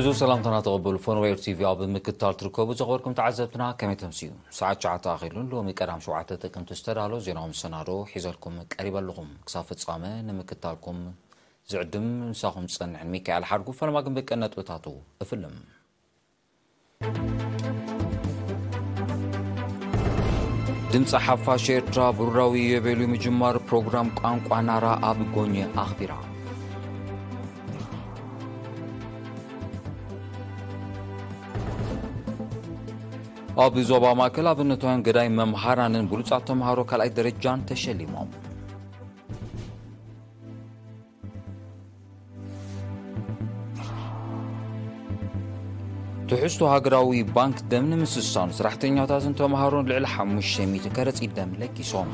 حضور سلام تنات قبول فون و ایرتی وی آب میکت تالت رو کوبد جغور کم تعذب نه کمی تمسیو ساعت چهات آخرین لو میکردم شو عتت کم تسترالو زیرام سنارو حضور کم قریب لقم کسافت قامه نمیکت تال کم زعدم ساخم صنع میکه عال حرقو فر مگم بکنت و تاتو فلم دم صحفه شیر تا برروی یه بلی مجمر پروگرام کانکو انارا آب ኣብ ዞባ ማእከል ኣብነታውያን ገዳይ መምሃራንን ብሉፃት ተምሃሮ ካልኣይ ደረጃን ተሸሊሞም ትሕዝቶ ሃገራዊ ባንክ ደም ንምስሳኑ ሰራሕተኛታትን ተምሃሮን ልዕሊ 500 ከረፂት ደም ለቂሶም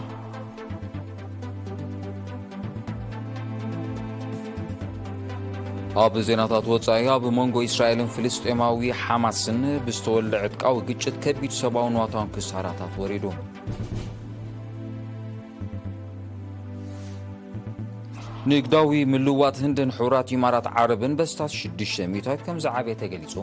ኣብ ዜናታት ወፃኢ ኣብ መንጎ እስራኤልን ፍልስጥኤማዊ ሓማስን ብዝተወልዐ ዕጥቃዊ ግጭት ከቢድ ሰብዊ ንዋታን ክሳራታት ወሪዱ ንግዳዊ ምልዋጥ ህንድን ሕራት ኢማራት ዓረብን በስታት 600 ሚታት ከም ዝዓበየ ተገሊጹ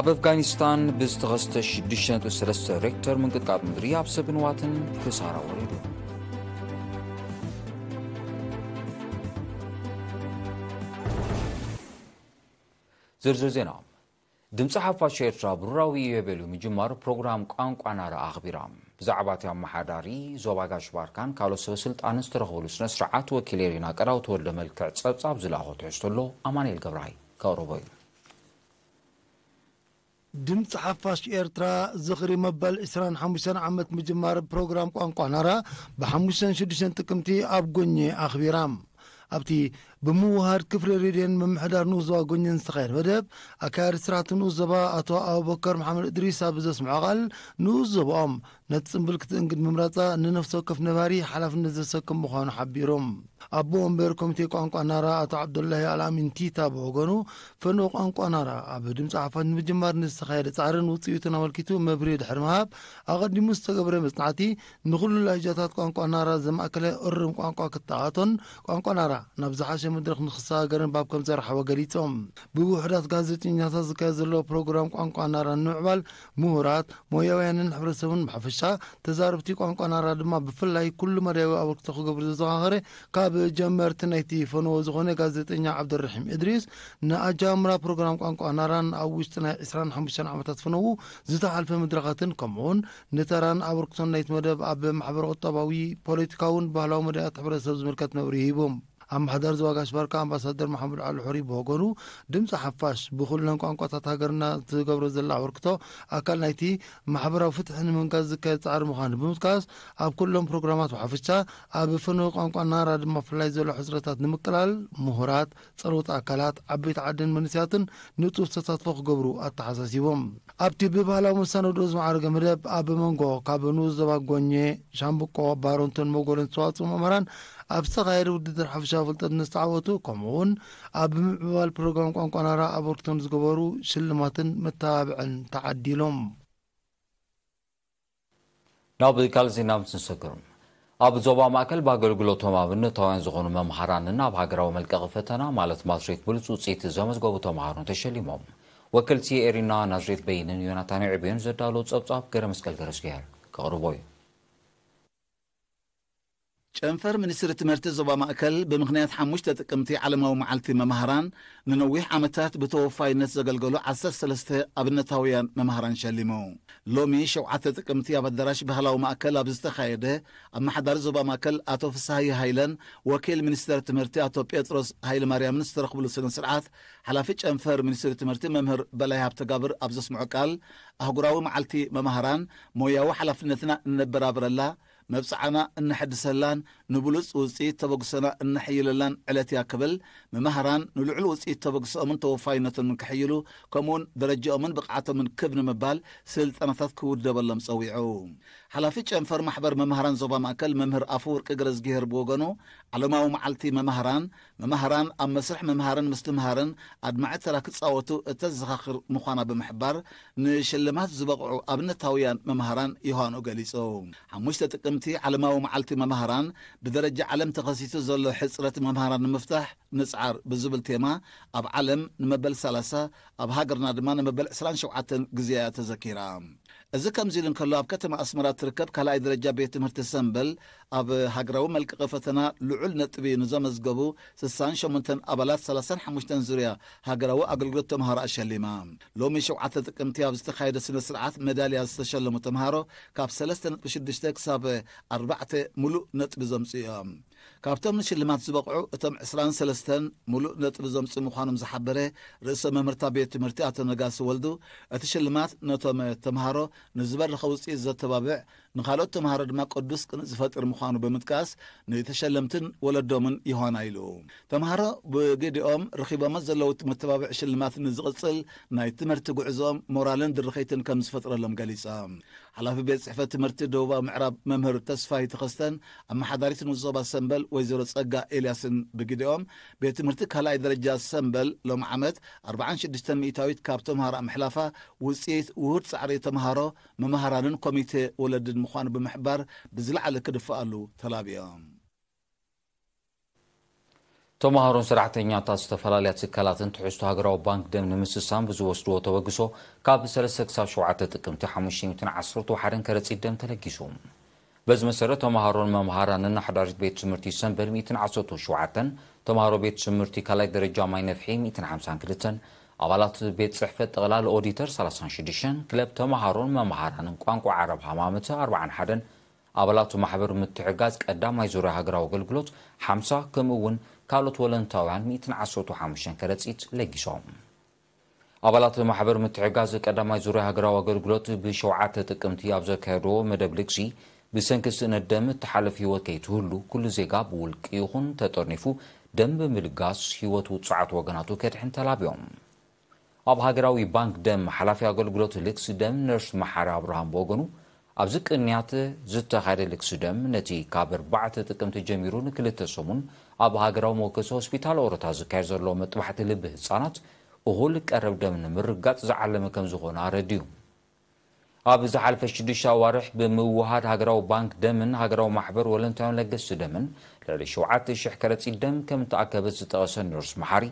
ኣብ ኣፍጋኒስታን ብዝተኸስተ 6.3 ሬክተር ምንቅጥቃጥ ምድሪ ኣብ ሰብንዋትን ክሳራ ወሪዱ ዝርዝር ዜና ድምፂ ሓፋሽ ኤርትራ ብሩራዊ የበሉ ምጅማር ፕሮግራም ቋንቋና ኣኽቢራ ብዛዕባ እቲ ኣመሓዳሪ ዞባ ጋሽባርካን ካልኦት ሰበስልጣንን ዝተረኽበሉ ስነ ስርዓት ወኪል የሪና ቀዳው ተወልደ መልክዕ ፀብጻብ ዝለኣኾ ትሕዝቶ ኣሎ ኣማንኤል ገብራይ ከቕርቦ እዩ ድምፂ ሓፋሽ ኤርትራ ዝኽሪ መበል 25 ዓመት ምጅማር ፕሮግራም ቋንቋ ናራ ብ 56 ጥቅምቲ ኣብ ጎኘ ኣኽቢራ ኣብቲ بموهار كفر ريدين من محدار نوز واغنين سخير ودب أكار سرات نوز زبا أتوا أو بكر محمد إدريسا بزاس معغل نوز زبام نتسم بلكت انقد ممراتا ننفسو كف نباري حلف نزسو كم بخوان حبيروم أبو أمبر كوميتي قوانقو نارا أتوا عبد الله العامين تيتا بوغنو فنو قوانقو نارا أبو دمس عفاد مجمار نز سخير تعرن وطيوتنا والكتو مبريد حرمهاب أغد مستقبري مصنعتي نغلو لاجاتات قوانقو نارا زم أكله أرم قوانقو كتاعتون قوانقو نارا نبزحاش መድረክ ምክሳ ሃገርን ባብ ከም ዘረሓቦ ገሊፆም ብውሕዳት ጋዜጠኛታት ዝካየድ ዘለዎ ፕሮግራም ቋንቋ ናራ ንምዕባል ምሁራት ሞያውያንን ሕብረተሰብን ብሓፈሻ ተዛርብቲ ቋንቋ ናራ ድማ ብፍላይ ኩሉ መዳያዊ ኣበርክቶ ክገብሩ ዘዘኻኽረ ካብ ጀመርቲ ናይቲ ፈንዎ ዝኾነ ጋዜጠኛ ዓብደራሒም እድሪስ ንኣጃምራ ፕሮግራም ቋንቋ ናራን ኣብ ውሽጢ ናይ 25 ዓመታት ፍነዉ ዝተሓልፈ መድረኻትን ከምኡውን ንተራን ኣበርክቶን ናይቲ መደብ ኣብ ማሕበረ ቁጠባዊ ፖለቲካውን ባህላዊ መዳያት ሕብረተሰብ ዝምልከት መብሪ ሂቦም ኣመሓዳሪ ዞባ ጋሽባር ካብ ኣምባሳደር መሓሙድ ኣልሑሪ ሑሪ ብወገኑ ድምፂ ሓፋሽ ብኩለን ቋንቋታት ሃገርና ትገብሮ ዘላ ኣበርክቶ ኣካል ናይቲ ማሕበራዊ ፍትሒ ንምንጋዝ ዝካየድ ፃዕሪ ምዃኑ ብምጥቃስ ኣብ ኩሎም ፕሮግራማት ብሓፈሻ ኣብ ፍን ቋንቋ ናራ ድማ ፍላይ ዘሎ ሕፅረታት ንምቅላል ምሁራት ፀልውቲ ኣካላት ዓበይቲ ዓድን መንስያትን ንጡፍ ዝተሳትፎ ክገብሩ ኣተሓሳሲቦም ኣብቲ ብባህላዊ መሳነዶ ዝማዕረገ ምደብ ኣብ መንጎ ካብ ንኡስ ዞባ ጎኘ ሻምብቆ ባሮንቶን መጎሎን ዝተዋፅኡ ምእመራን ኣብ ዝተኻየደ ውድድር ሓፈሻዊ ፍልጠት ንዝተዓወቱ ከምኡውን ኣብ ብምዕባል ፕሮግራም ቋንቋ ቋንቋናራ ኣበርክቶን ዝገበሩ ሽልማትን መተባብዕን ተዓዲሎም ናብ ካልሲ ናብ ስንሰግርም ኣብ ዞባ ማእከል ብኣገልግሎቶም ኣብነት ታውያን ዝኾኑ መምሃራንና ኣብ ሃገራዊ መልቀቂ ፈተና ማለት ማስሬት ብሉፅ ውፅኢት ዘመዝገቡ ተምሃሮን ተሸሊሞም ወከልቲ ኤሪና ናዝሬት በይንን ዮናታን ዕብዮን ዘዳለዉ ጸብጻብ ገረ መስቀል ገረስግያር ክቕርቦ እዩ ጨንፈር ሚኒስትሪ ትምህርቲ ዞባ ማእከል ብምኽንያት ሓሙሽተ ጥቅምቲ ዓለማዊ መዓልቲ መምሃራን ንነዊሕ ዓመታት ብተወፋይነት ዘገልገሉ 13 ኣብነታውያን መምሃራን ሸሊሙ ሎሚ 7 ጥቅምቲ ኣብ ኣዳራሽ ባህላዊ ማእከል ኣብ ዝተኻየደ ኣብ ማሕዳሪ ዞባ ማእከል ኣቶ ፍስሃይ ሃይለን ወኪል ሚኒስተር ትምህርቲ ኣቶ ጴጥሮስ ሃይለማርያምን ዝተረኽብሉ ስነ ስርዓት ሓላፊ ጨንፈር ሚኒስትሪ ትምህርቲ መምህር በላይ ሃብተጋብር ኣብ ዘስምዖ ቃል ኣህጉራዊ መዓልቲ መምሃራን ሞያዊ ሓላፍነትና እነበራብረላ መብፅዓና እነሐድሰላን ንብሉፅ ውጽኢት ተበግሶና እነሕይለላን ዕለት እያ ክብል መማህራን ንልዑል ውጽኢት ተበግሶኦምን ተወፋይነቶምን ክሕይሉ ከምኡ ውን ደረጀኦምን ብቕዓቶምን ክብ ንምባል ስልጠናታት ክውደበሎም ጸዊዑ ሓላፊት ጨንፈር ማሕበር መምህራን ዞባ ማእከል መምህር ኣፉር ቅግረዝግሄር ብወገኑ ዓለማዊ መዓልቲ መማህራን መማህራን ኣብ መስርሕ ምምሃርን ምስትምሃርን ኣድማዒ ትራ ክጻወቱ እተዘኻኽር ምዃና ብምሕባር ንሽልማት ዝበቕዑ ኣብነታውያን መምህራን ይዋኑኡ ገሊጹ ጥም ቀዳምቲ ዓለማዊ መዓልቲ መምሃራን ብደረጃ ዓለም ተኸሲሱ ዘሎ ሕፅረት መምሃራን ንምፍታሕ ንፃር ብዝብል ቴማ ኣብ ዓለም ንመበል 30 ኣብ ሃገርና ድማ ንመበል 27 ግዜያ ተዘኪራ እዚ ከምዚ ኢሉ እንከሎ ኣብ ከተማ ኣስመራ ትርከብ ካልኣይ ደረጃ ቤት ትምህርቲ ሰንበል ኣብ ሃገራዊ መልቀቂ ፈተና ልዑል ነጥቢ ንዘመዝገቡ 68 ኣባላት 35 ዙርያ ሃገራዊ ኣገልግሎት ተምሃሮ ኣሸሊማ ሎሚ 7 ጥቅምቲ ኣብ ዝተካየደ ስነ ስርዓት መዳልያ ዝተሸለሙ ተምሃሮ ካብ 3.6 ክሳብ 4 ሙሉእ ነጥቢ ዘምፅ እዮም ካብቶም ንሽልማት ዝበቕዑ እቶም 2ስ3ለስተ ሙሉእ ነጥብ ዞምፅ ምዃኖም ዝሓበረ ርእሶ መምህርታ ቤት ትምህርቲ ኣቶ ነጋስወልዱ እቲ ሽልማት ነቶም ተምሃሮ ንዝበርኸ ውፅኢት ዘተበብዕ ንኻልኦት ተምሃሮ ድማ ቅዱስ ቅንእ ዝፈጥር ምዃኑ ብምጥቃስ ንተሸለምትን ወለዶምን ይኾና ኢሉ ተምሃሮ ብግድኦም ረኺቦመት ዘለዉ መተባብዒ ሽልማት ንዝቕፅል ናይ ትምህርቲ ጉዕዞኦም ሞራልን ድርኸይትን ከም ዝፈጥረሎም ገሊፆም ሓላፊ ቤት ፅሕፈት ትምህርቲ ደቡባዊ ምዕራብ መምህር ተስፋይ ተኸስተን ኣመሓዳሪትን ውዞባ ሰንበል ወይዘሮ ፀጋ ኤልያስን ብግድኦም ቤት ትምህርቲ ካልኣይ ደረጃ ሰንበል ሎም ዓመት 46 ሚእታዊት ካብ ተምሃሮ ኣምሕላፋ ውፅኢት ውህድ ፃዕሪ ተምሃሮ መምሃራንን ኮሚቴ ወለድን ምዃኑ ብምሕባር ብዝለዓለ ክድፍኣሉ ተላቢኦም ተምሃሮን ሰራሕተኛታት ዝተፈላለያ ትካላትን ትሕዝቶ ሃገራዊ ባንክ ደም ንምስሳም ብዝወስድዎ ተበግሶ ካብ 3 ክሳብ 7 ጥቅምቲ 511 ከረፂት ደም ተለጊሱ በዚ መሰረት ተምሃሮን መምሃራን ኣሕዳሪት ቤት ትምህርቲ ሰንበር 117 ተምሃሮ ቤት ትምህርቲ ካልኣይ ደረጃ ማይ ነፍሒ 152 ኣባላት ቤት ፅሕፈት ጠቕላል ኦዲተር 36 ክለብ ተምሃሮን መምሃራንን ቋንቋ ዓረብ ሃማምቲ 41 ኣባላቱ ማሕበር ምትሕጋዝ ቀዳማይ ዙርያ ሃገራዊ ኣገልግሎት 50 ከምኡ እውን ካልኦት ወለንታውያን 115 ከረፂት ለጊሶም ኣባላት ማሕበር ምትሕጋዝ ቀዳማይ ዙርያ ሃገራዊ ኣገልግሎት ብ7 ጥቅምቲ ኣብ ዘካየድዎ መደብ ልግሲ ብሰንኪ ስእነት እተሓለፍ ሂወት ከይትህሉ ኩሉ ዜጋ ብውልቂ ይኹን ተጠርኒፉ ደም ምልጋስ ሂወት ውፅዓት ወገናቱ ከድሕን ተላብዮም ኣብ ሃገራዊ ባንክ ደም ሓላፊ ኣገልግሎት ልክሲ ደም ነርስ መሓሪ ኣብርሃም ብወገኑ ኣብዚ ቅንያት ዝተኻደ ልክሲ ደም ነቲ ካብ 4 ርባዕተ ጥቅምቲ ጀሚሩ ንክልተ ሰሙን ኣብ ሃገራዊ መወከሲ ሆስፒታል ኦሮታ ዝካየድ ዘሎ መጥባሕቲ ልቢ ህፃናት እኹል ቀረብ ደም ንምርጋፅ ዝዓለመ ከም ዝኾነ ኣረድዩ ኣብ ዝሓልፈ 6 ዱ ኣዋርሕ ብምውሃድ ሃገራዊ ባንክ ደምን ሃገራዊ ማሕበር ወለንታውያን ለገስቲ ደምን ልዕሊ 7,00 ከረፂት ደም ከም ተኣከበት ዝጠቐሰ ነርስ መሓሪ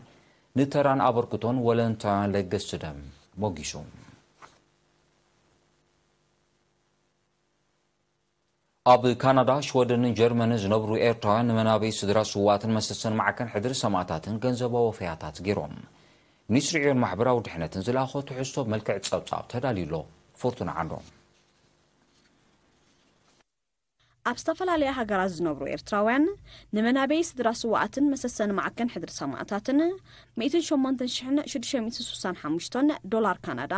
ንተራን ኣበርክቶን ወለንታውያን ለገስ ደም ሞጊሱ ኣብ ካናዳ ሽወደንን ጀርመንን ዝነብሩ ኤርትራውያን ንመናበይ ስድራ ስዋትን መሰሰን ማዕከን ሕድሪ ሰማእታትን ገንዘባ ወፍያታት ገይሮም ሚኒስትሪ ዕዮን ማሕበራዊ ድሕነትን ዝለኣኾ ትሕዝቶ መልክዕ ጸብጻብ ተዳልዩሎ ፍርቱን ዓንዶም ኣብ ዝተፈላለያ ሃገራት ዝነብሩ ኤርትራውያን ንመናበይ ስድራ ስዋኣትን መሰሰኒ ማዓከን ሕድሪ ሰማዕታትን 18665 ዶላር ካናዳ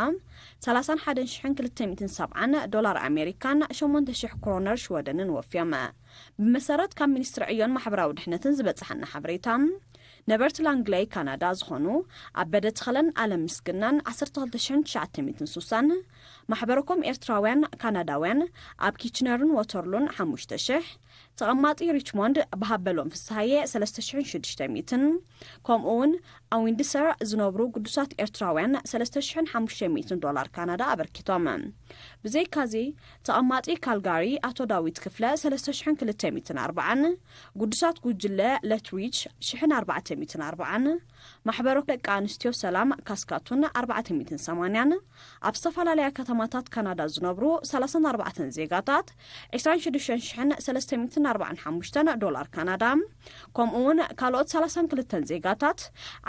31270 ዶላር ኣሜሪካን 8000 ክሮነር ሽወደንን ወፍዮም ብመሰረት ካብ ሚኒስትሪ ዕዮን ማሕበራዊ ድሕነትን ዝበፅሐና ሓበሬታ ነበርትላንግ ላይ ካናዳ ዝኾኑ ኣበደ ተኽለን ኣለም ምስግናን 12960 ማሕበረኮም ኤርትራውያን ካናዳውያን ኣብ ኪችነርን ወተርሉን 5000 ተቐማጢ ሪችሞንድ ብሃበሎም ፍሳሃየ 3600ን ከምኡውን ኣብ ዊንድሰር ዝነብሩ ቅዱሳት ኤርትራውያን 3500 ዶላር ካናዳ ኣበርኪቶም ብዘይካዚ ተቐማጢ ካልጋሪ ኣቶ ዳዊት ክፍለ 3240 ቅዱሳት ጉጅለ ለትዊች 1440 ማሕበሮ ደቂ ኣንስትዮ ሰላም ካስካቱን 480 ኣብ ዝተፈላለያ ከተማታት ካናዳ ዝነብሩ 34 ዜጋታት 26300 45 دولار كندا كمون كالوت 32 زيغاتات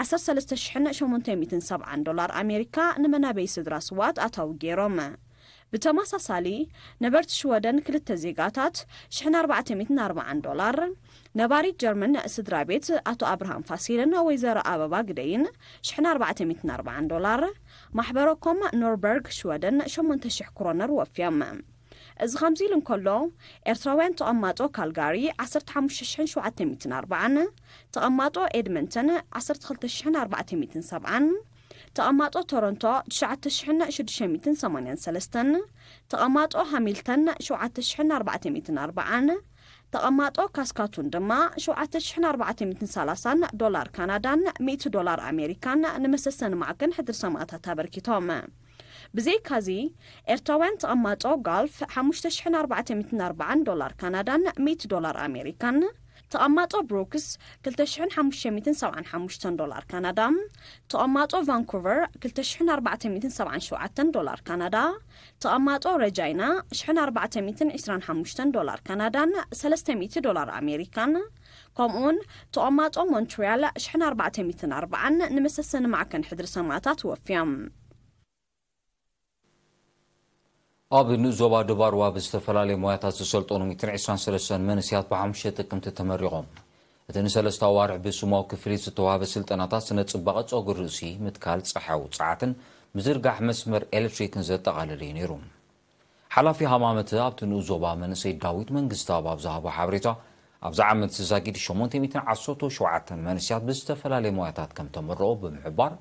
13807 دولار امريكا نمنا بي سدرا سوات اتاو جيروم بتماسا سالي نبرت شودن كلتا زيغاتات شحن 404 دولار نباري جرمن سدرا بيت اتو ابراهام فاسيلن ويزر ابابا قدين شحن 404 دولار محبروكم نوربرغ شودن شمون تشح كورونر وفيام از خمزیل کلو ارتوان تقماتو کالگاری عصر تحمششن شعاتی میتن اربعن تقماتو ادمنتن عصر تخلتشن اربعاتی میتن سبعن تقماتو تورنتو تشعتشن شدشن میتن سمانین سلستن تقماتو هاملتن شعاتشن اربعاتی میتن اربعن تقماتو کاسکاتون دما شعاتشن اربعاتی میتن سالسن دولار کانادان میت دولار امریکان نمسسن معکن حدر سماتا تابرکی تومه بزي كازي ارتوان تأماتو غالف حموشتش حن أربعة متن أربعة دولار كندا ميت دولار أمريكان تأماتو بروكس كلتش حن حموشة متن سبعة حموشتن دولار كندا تأماتو فانكوفر كلتش حن أربعة متن سبعة شوعتن دولار كندا تأماتو رجينا شحن أربعة متن إسران حموشتن دولار كندا سلست ميت دولار أمريكان كمون تأماتو مونتريال شحن أربعة متن أربعة نمسسن معكن حدر سماتات وفيام ኣብ ንዞባ ድባር ዋ ብዝተፈላለዩ ሞያታት ዝሰልጠኑ 123 መንስያት ብ5 ጥቅምቲ ተመሪቖም እቲ ንሰለስተ ኣዋርዕ ብስማዊ ክፍሊት ዝተዋህበ ስልጠናታት ስነ ጽባቐ ጸጉሪ ርእሲ ምትካል ፀሓው ፀዓትን ምዝርጋሕ መስመር ኤሌክትሪክን ዘጠቓለለ እዩ ነይሩ ሓላፊ ሃማመቲ ኣብቲ ንኡ ዞባ መንእሰይ ዳዊት መንግስታብ ኣብ ዝሃቦ ሓበሬታ ኣብዛ ዓመት ዝዛጊድ 817 መንስያት ብዝተፈላለዩ ሞያታት ከም ተመርኦ ብምሕባር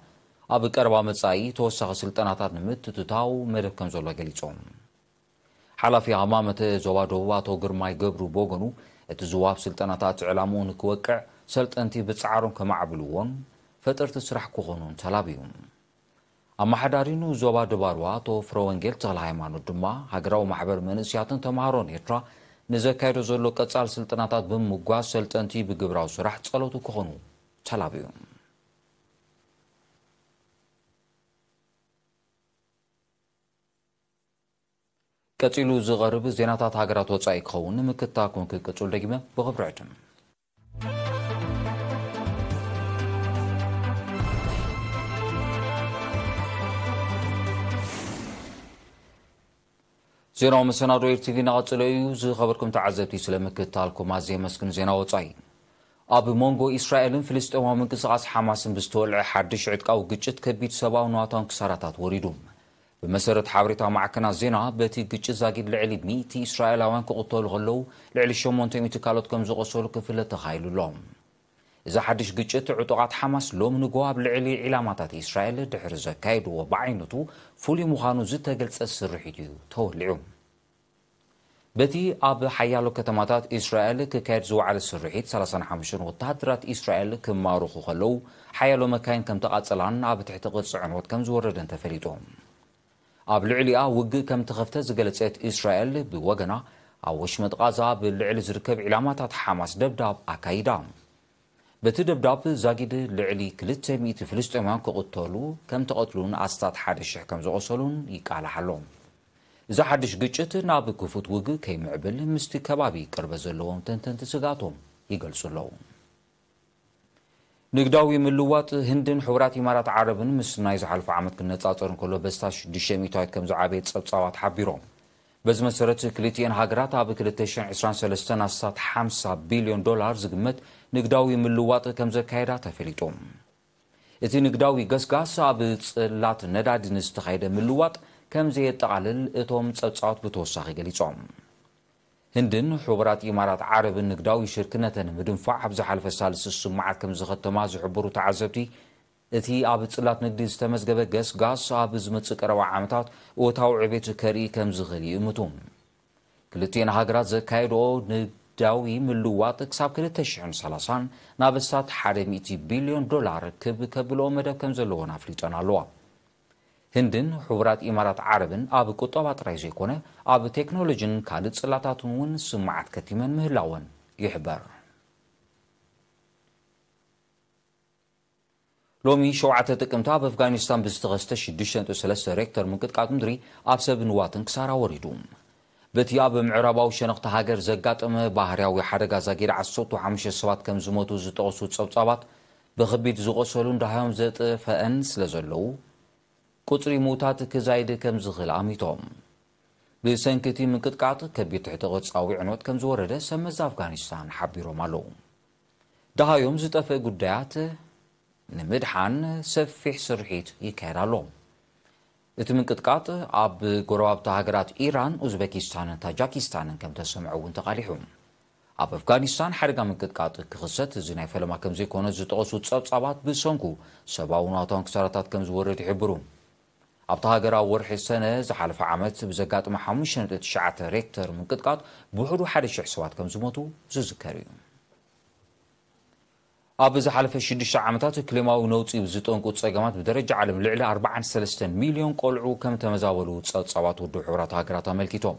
ኣብ ቀረባ መጻኢ ተወሳኺ ስልጠናታት ንምትትታው መደብ ከም ዘሎ ገሊፆም ሓላፊ ኣማመተ ዞባ ደቡብ ኣቶ ግርማይ ገብሩ ብወገኑ እቲ ዝዋብ ስልጠናታት ዕላሙ ንክወቅዕ ሰልጠንቲ ብፃዕሮም ከማዕብልዎን ፈጠርቲ ስራሕ ክኾኑን ተላብዩ ኣመሓዳሪኑ ዞባ ደባርዋ ኣቶ ፍረ ወንጌል ተክለ ሃይማኖት ድማ ሃገራዊ ማሕበር መንእስያትን ተምሃሮን ኤርትራ ንዘካይዶ ዘሎ ቀፃል ስልጠናታት ብምጓዝ ሰልጠንቲ ብግብራዊ ስራሕ ጸለቱ ክኾኑ ተላብዩ ቀፂሉ ዝቐርብ ዜናታት ሃገራት ወፃኢ ክኸውን ንምክታ ኮንክ ቅፁል ደጊመ ብኽብሪ ዕድም ዜናዊ መሰናዶ ኤርቲቪ ናቐፅለ እዩ ዝኸበርኩም ተዓዘብቲ ስለ ምክታልኩም ኣዘ መስግን ዜና ወፃኢ ኣብ መንጎ እስራኤልን ፍልስጥማዊ ምንቅስቓስ ሓማስን ብዝተወልዐ ሓድሽ ዕጥቃዊ ግጭት ከቢድ ሰብኣዊ ንዋታውን ክሳራታት ወሪዱ ብመሰረት ሓበሬታ ማዕከና ዜና በቲ ግጭት ዛጊድ ልዕሊ 100 እስራኤላውያን ክቕተሉ ከለዉ ልዕሊ 800 ካልኦት ከም ዝቆሰሉ ክፍለ ተኻይሉሎም እዚ ሓድሽ ግጭት ዕጡቓት ሓማስ ሎም ንጎ ኣብ ልዕሊ ዒላማታት እስራኤል ድሕሪ ዘካይድዎ ብዓይነቱ ፍሉይ ምዃኑ ዝተገልጸ ስርሒት እዩ ተወሊዑ በቲ ኣብ ሓያሎ ከተማታት እስራኤል ክካየድ ዝወዕለ ስርሒት 35 ወተሃደራት እስራኤል ክማርኹ ከለዉ ሓያሎ መካይን ከም ተቓጽላን ኣብ ትሕቲ ቅፅዕ ዕንወት ከም ዝወረደን ተፈሊጦም ኣብ ልዕሊኣ ውግእ ከም ተኸፍተ ዝገለፀት እስራኤል ብወገና ኣብ ወሽመጥ ቃዛ ብልዕሊ ዝርከብ ዕላማታት ሓማስ ደብዳብ ኣካይዳ በቲ ደብዳብ ዛጊድ ልዕሊ 200 ፍልስጥማውያን ክቕተሉ ከም ተቐትሉን ኣስታት 1,000 ከም ዝቆሰሉን ይቃልሕ ኣሎ እዚ ሓድሽ ግጭት ናብ ክፉት ውግእ ከይምዕብል ምስቲ ከባቢ ቅርበ ዘለዎም ተንተንቲ ስጋቶም ይገልጹ ኣለዉ ንግዳዊ ምልዋጥ ህንድን ሕቡራት ኢማራት ዓረብን ምስ ናይ ዝሓልፉ ዓመት ክነፃፀር እንከሎ በዝታ 600ታት ከም ዝዓበየ ፀብፃባት ሓቢሮም በዚ መሰረት ክልትኤን ሃገራት ኣብ 223 ኣስታት 50 ቢልዮን ዶላር ዝግመት ንግዳዊ ምልዋጥ ከም ዘካየዳ ተፈሊጡ እቲ ንግዳዊ ገስጋስ ኣብ ፅላት ነዳዲ ንዝተኻየደ ምልዋጥ ከምዘየጠቓልል እቶም ፀብፃባት ብተወሳኺ ገሊፆም ህንድን ሕቡራት ኢማራት ዓረብን ንግዳዊ ሽርክነተን ምድንፋዕ ኣብ ዝሓለፈ ሳልሲ ስምዓት ከም ዝኸተማ ዝሕብሩ ተዓዘብቲ እቲ ኣብ ፅላት ንግዲ ዝተመዝገበ ገስ ጋስ ኣብ ዝመፅእ ቀረባ ዓመታት እወታዊ ዕቤት ከርኢ ከም ዝኽእል ይእምቱ ክልትኤን ሃገራት ዘካየድኦ ንግዳዊ ምልዋጥ ክሳብ 230 ናብ 1 ቢልዮን ዶላር ክብ ከብልኦ መደብ ከም ዘለዎን ኣፍሊጠን ኣለዋ ህንድን ሕቡራት ኢማራት ዓረብን ኣብ ቁጠባ ጥራይ ዘይኮነ ኣብ ቴክኖሎጂን ካልእ ፅላታትን እውን ስምዓት ከቲመን ምህላወን ይሕበር ሎሚ 7 ጥቅምቲ ኣብ ኣፍጋኒስታን ብዝተኸስተ 6.3 ሬክተር ምንቅጥቃጥ ምድሪ ኣብ ሰብ ንዋትን ክሳራ ወሪዱ በቲ ኣብ ምዕራባዊ ሸነኽቲ ሃገር ዘጋጠመ ባህርያዊ ሓደጋ ዛጊድ 15 ሰባት ከም ዝሞቱ ዝጠቕሱ ጸብጻባት ብከቢድ ዝቆሰሉ እንዳሃዮም ዘጥፈአን ስለ ዘለዉ ቁፅሪ ምዉታት ክዛይድ ከም ዝኽእል ኣሚቶም ብሰንኪ እቲ ምንቅጥቃጥ ከቢድ ትሕቲ ቐፃዊ ዕኖት ከም ዝወረደ ሰብ መዛ ኣፍጋኒስታን ሓቢሮም ኣለዉ ደሃዮም ዝጠፍአ ጉዳያት ንምድሓን ሰፊሕ ስርሒት ይካየድ ኣሎ እቲ ምንቅጥቃጥ ኣብ ጎረባብቲ ሃገራት ኢራን ኡዝቤኪስታንን ታጃኪስታንን ከም ተሰምዐ እውን ተቓሊሑ ኣብ ኣፍጋኒስታን ሓደጋ ምንቅጥቃጥ ክኽሰት እዚ ናይ ፈለማ ከም ዘይኮነ ዝጠቐሱ ጸብጻባት ብሰንኩ ሰብኣውን ኣታውን ክሳራታት ከም ዝወረድ ይሕብሩ أبطاجرا ورح السنة زحلف عمت بزقات محمش نتت شعة ريكتر من قطقات بحرو حد الشح سوات كم زمتو زذكريهم أبي زحلف الشد الشعة عمتات كلمة ونوتي بزتون قط سجمات بدرجة عالم لعلة أربعة سلستن مليون قلعو كم تمزابلو تسات سوات ودحورات هاجرا تملكيتهم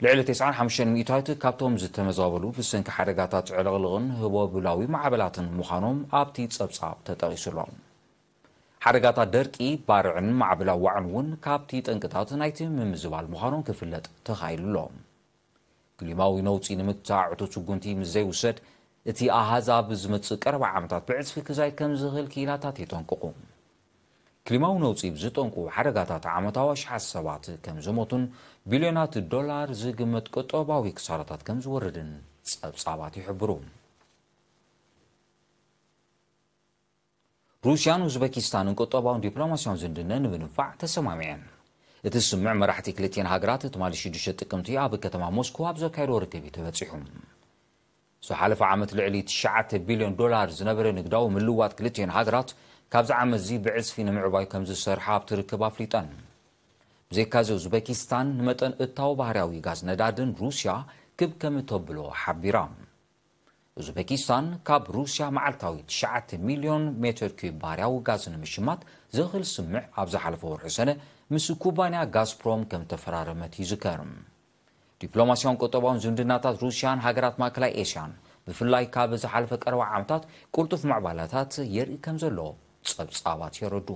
لعلة تسعة حمش ميتات كابتهم زت مزابلو في السنة حرقاتات علاقلغن هو بلاوي مع بلاتن مخانم أبتيت سبصاب تتغيسلون ሓደጋታ ደርቂ ባርዕን ማዕብላዋዕን እውን ካብቲ ጠንቅታት ናይቲ ምምዝባል ምዃኖም ክፍለጥ ተኻኢሉ ኣሎ ግሊማዊ ነውፂ ንምግታዕ ዕቶ ስጉምቲ ምስ ዘይውሰድ እቲ ኣሃዝ ኣብ ዝመፅእ ቀረባ ዓመታት ብዕፅፊ ክዛይ ከም ዝኽእል ክኢላታት የጠንቅቁ ክሊማዊ ነውፂ ብዝጠንቁ ሓደጋታት ዓመታዊ ሽሓት ሰባት ከም ዝሞቱን ቢልዮናት ዶላር ዝግመት ቆጠባዊ ክሳራታት ከም ዝወርድን ጸብጻባት ይሕብሩ روسيان وزبكستان قطبون دبلوماسيون زندنا نفع تسمامين تسمع مرحتي كلتين هاجرات تمال شي دشت قمتي اب كتما موسكو ابزو كايرو ركبي تبصحهم سو حالف عامت لعلي تشعت بليون دولار زنبر نقداو ملوات كلتين هاجرات كابز عام زي بعز في نمع باي كمز السرحاب تركب افليتان زي كازو زبكستان نمتن اتاو بحراوي غاز ندادن روسيا كب كم توبلو حبيرام ኡዝቤኪስታን ካብ ሩስያ መዓልታዊ 9 ሚልዮን ሜትር ኪብ ባርያዊ ጋዝ ንምሽማት ዘኽእል ስምዕ ኣብ ዝሓለፈ ወርሒ ሰነ ምስ ኩባንያ ጋዝፕሮም ከም ተፈራረመት እዩ ዝከርም ዲፕሎማስያን ቆጠባውን ዝምድናታት ሩስያን ሃገራት ማእከላይ ኤስያን ብፍላይ ካብ ዝሓለፈ ቀረባ ዓመታት ቅልጡፍ ማዕባላታት የርኢ ከም ዘሎ ጸብጻባት የረዱ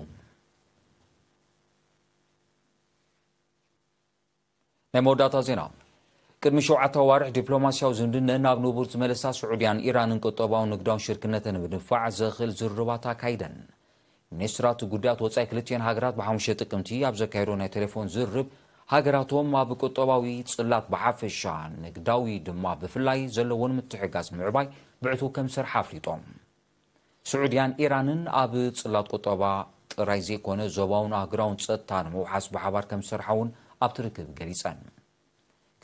ናይ መወዳእታ ዜና ቅድሚ ሸውዓተ ኣዋርሒ ዲፕሎማስያዊ ዝምድነ ናብ ንቡር ዝመለሳ ስዑድያን ኢራንን ቅጠባዊ ንግዳዊ ሽርክነትን ብምድንፋዕ ዘኽእል ዝርርባት ኣካይደን ሚኒስትራት ጉዳያት ወፃኢ ክልትኤን ሃገራት ብሓሙሽተ ጥቅምቲ ኣብ ዘካይዶ ናይ ቴሌፎን ዝርብ ሃገራቶም ኣብ ቁጠባዊ ፅላት ብሓፈሻ ንግዳዊ ድማ ብፍላይ ዘለዎን ምትሕጋዝ ምዕባይ ብዕቱ ከም ስርሓ ኣፍሊጦም ስዑድያን ኢራንን ኣብ ፅላት ቁጠባ ጥራይ ዘይኮነ ዞባውን ኣህግራውን ፀጥታ ንምውሓስ ብሓባር ከም ዝሰርሓ እውን ኣብ ትርክብ ገሊፀን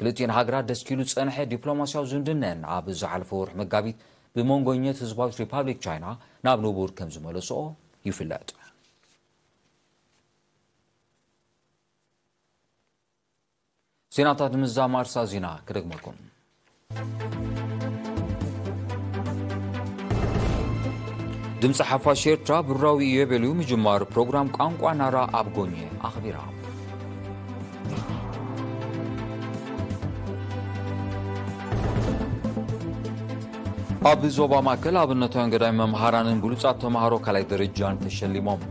ክልቲአን ሃገራት ደስ ኪሉ ዝፀንሐ ዲፕሎማስያዊ ዝምድነን ኣብ ዝሓለፈ ወርሒ መጋቢት ብመንጎኘት ህዝባዊት ሪፓብሊክ ቻይና ናብ ንቡር ከም ዝመለሶኦ ይፍለጥ ዜናታት ንምዛም ማርሳ ዜና ክደግመኩም ድምፂ ሓፋሽ ኤርትራ ብራዊ እዮቤልዩ ምጅማር ፕሮግራም ቋንቋ ናራ ኣብ ጎኘ ኣኽቢራ ኣብ ዞባ ማእከል ኣብነታውያን ገዳሚ መምሃራንን ብሉፃት ተምሃሮ ካልኣይ ደረጃን ተሸሊሞም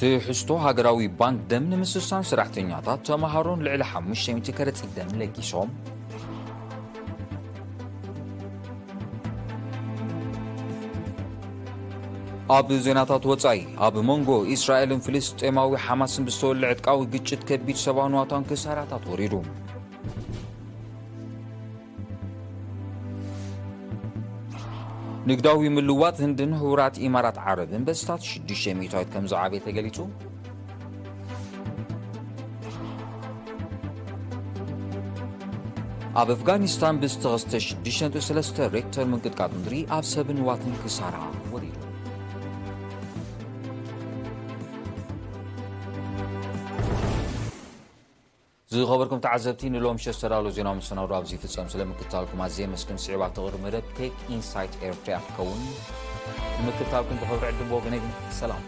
ትሕዝቶ ሃገራዊ ባንክ ደም ንምስሳን ስራሕተኛታት ተምሃሮን ልዕሊ 5000 ከረፂ ደም ለጊሶም ኣብ ዜናታት ወፃኢ ኣብ መንጎ እስራኤልን ፍልስጤማዊ ሓማስን ብዝተወልዕ ዕጥቃዊ ግጭት ከቢድ ሰባንዋታን ክሳራታት ወሪዱ ንግዳዊ ምልዋጥ ህንድን ህቡራት ኢማራት ዓረብን በስታት 6 ሚእታዊት ከም ዝዓበየ ተገሊጹ ኣብ ኣፍጋኒስታን ብዝተኸስተ 6 3 ሬክተር ምንቅጥቃጥ ምድሪ ኣብ ሰብን ዋትን ክሳራ ወሪዱ ዝኸበርኩም ተዓዘብቲ ንሎም ሸስተዳሎ ዜና ምስና ኣብዚ ፍፀም ስለምክታልኩም ኣዝየ መስክን ስዒባ ተቕርምረት ቴክ ኢንሳይት ኤርትራ ክኸውን ንምክታልኩም ተኸብሪ ዕድቦ ግነግን ሰላም